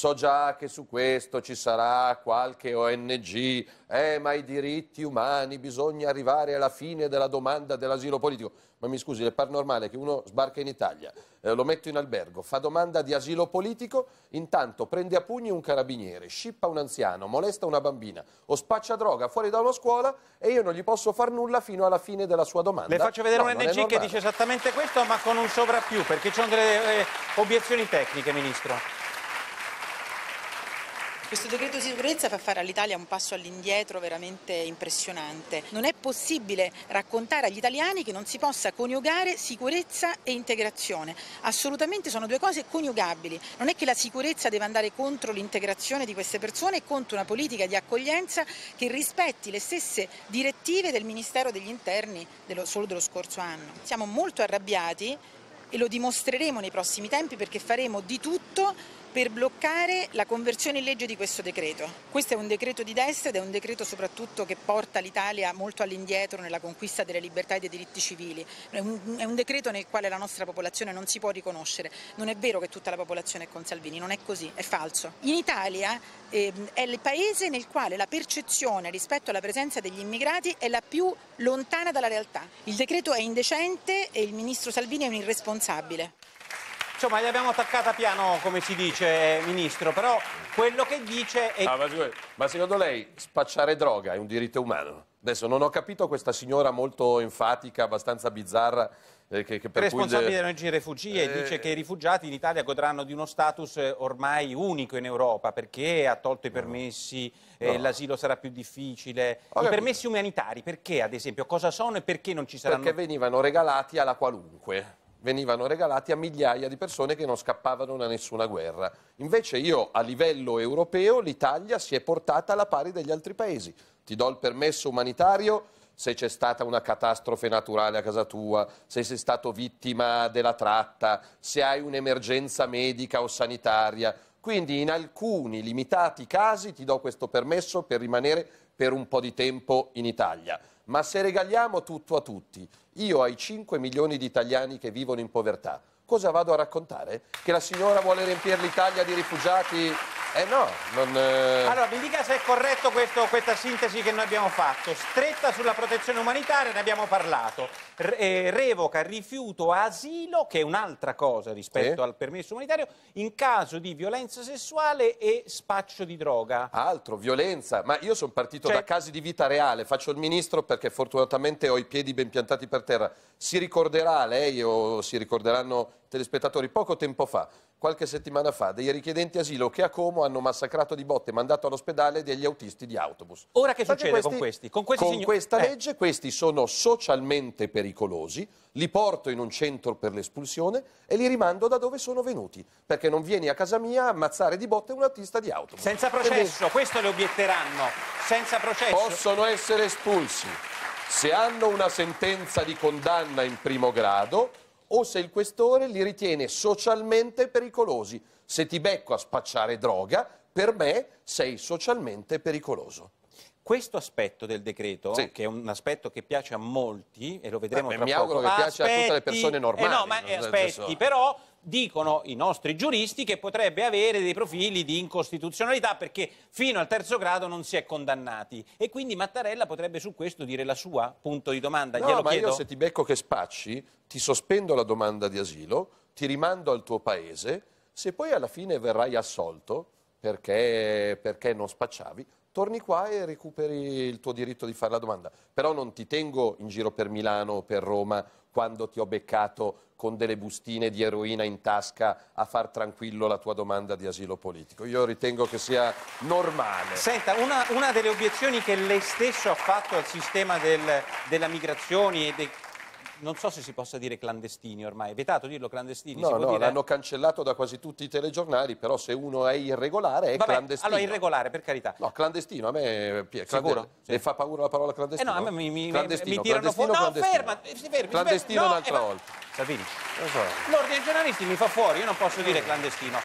So già che su questo ci sarà qualche ONG, eh, ma i diritti umani, bisogna arrivare alla fine della domanda dell'asilo politico. Ma mi scusi, le par normale che uno sbarca in Italia, eh, lo metto in albergo, fa domanda di asilo politico, intanto prende a pugni un carabiniere, scippa un anziano, molesta una bambina o spaccia droga fuori da una scuola e io non gli posso far nulla fino alla fine della sua domanda. Le faccio vedere no, un ONG che dice esattamente questo, ma con un sovrappiù, perché ci sono delle eh, obiezioni tecniche, Ministro. Questo decreto di sicurezza fa fare all'Italia un passo all'indietro veramente impressionante. Non è possibile raccontare agli italiani che non si possa coniugare sicurezza e integrazione. Assolutamente sono due cose coniugabili. Non è che la sicurezza deve andare contro l'integrazione di queste persone e contro una politica di accoglienza che rispetti le stesse direttive del Ministero degli Interni dello, solo dello scorso anno. Siamo molto arrabbiati e lo dimostreremo nei prossimi tempi perché faremo di tutto per bloccare la conversione in legge di questo decreto. Questo è un decreto di destra ed è un decreto soprattutto che porta l'Italia molto all'indietro nella conquista delle libertà e dei diritti civili. È un, è un decreto nel quale la nostra popolazione non si può riconoscere. Non è vero che tutta la popolazione è con Salvini, non è così, è falso. In Italia eh, è il paese nel quale la percezione rispetto alla presenza degli immigrati è la più lontana dalla realtà. Il decreto è indecente e il ministro Salvini è un irresponsabile. Insomma, gli abbiamo attaccata piano, come si dice, eh, Ministro, però quello che dice è... Ah, ma, ma secondo lei spacciare droga è un diritto umano? Adesso non ho capito questa signora molto enfatica, abbastanza bizzarra, eh, che, che responsabile delle ONG Refugie eh... dice che i rifugiati in Italia godranno di uno status eh, ormai unico in Europa perché ha tolto i permessi, eh, no. eh, l'asilo sarà più difficile. Ho I capito. permessi umanitari perché ad esempio cosa sono e perché non ci saranno? Perché venivano regalati alla qualunque venivano regalati a migliaia di persone che non scappavano da nessuna guerra. Invece io a livello europeo l'Italia si è portata alla pari degli altri paesi. Ti do il permesso umanitario se c'è stata una catastrofe naturale a casa tua, se sei stato vittima della tratta, se hai un'emergenza medica o sanitaria. Quindi in alcuni limitati casi ti do questo permesso per rimanere per un po' di tempo in Italia. Ma se regaliamo tutto a tutti, io ai 5 milioni di italiani che vivono in povertà, cosa vado a raccontare? Che la signora vuole riempire l'Italia di rifugiati eh no, non... Eh... Allora, mi dica se è corretto questo, questa sintesi che noi abbiamo fatto. Stretta sulla protezione umanitaria, ne abbiamo parlato. Re, eh, revoca rifiuto asilo, che è un'altra cosa rispetto sì. al permesso umanitario, in caso di violenza sessuale e spaccio di droga. Altro, violenza. Ma io sono partito cioè... da casi di vita reale. Faccio il ministro perché fortunatamente ho i piedi ben piantati per terra. Si ricorderà lei o si ricorderanno telespettatori, poco tempo fa, qualche settimana fa, dei richiedenti asilo che a Como hanno massacrato di botte, e mandato all'ospedale degli autisti di autobus. Ora che Perché succede questi, con questi? Con, questi con signor... questa eh. legge questi sono socialmente pericolosi, li porto in un centro per l'espulsione e li rimando da dove sono venuti, perché non vieni a casa mia a ammazzare di botte un autista di autobus. Senza processo, e... questo le obietteranno, senza processo. Possono essere espulsi se hanno una sentenza di condanna in primo grado o se il questore li ritiene socialmente pericolosi. Se ti becco a spacciare droga, per me sei socialmente pericoloso. Questo aspetto del decreto, sì. che è un aspetto che piace a molti, e lo vedremo Beh, tra mi poco. Mi auguro che piace aspetti, a tutte le persone normali. Eh no, ma eh, aspetti, però dicono i nostri giuristi che potrebbe avere dei profili di incostituzionalità perché fino al terzo grado non si è condannati e quindi Mattarella potrebbe su questo dire la sua punto di domanda. No, Glielo ma chiedo? io se ti becco che spacci ti sospendo la domanda di asilo, ti rimando al tuo paese, se poi alla fine verrai assolto perché, perché non spacciavi, torni qua e recuperi il tuo diritto di fare la domanda. Però non ti tengo in giro per Milano o per Roma quando ti ho beccato con delle bustine di eroina in tasca a far tranquillo la tua domanda di asilo politico. Io ritengo che sia normale. Senta, una, una delle obiezioni che lei stesso ha fatto al sistema del, della migrazione e dei non so se si possa dire clandestini ormai, è vietato dirlo clandestini. No, no, dire... l'hanno cancellato da quasi tutti i telegiornali, però se uno è irregolare è Vabbè, clandestino. Allora, irregolare, per carità. No, clandestino, a me è eh, Sicuro? Sì. Le fa paura la parola clandestino? Eh no, a me mi, mi, clandestino, mi tirano fuori. No, ferma, eh, si fermi. Clandestino No, un'altra eh, volta. Salvini, so. l'ordine dei giornalisti mi fa fuori, io non posso dire clandestino.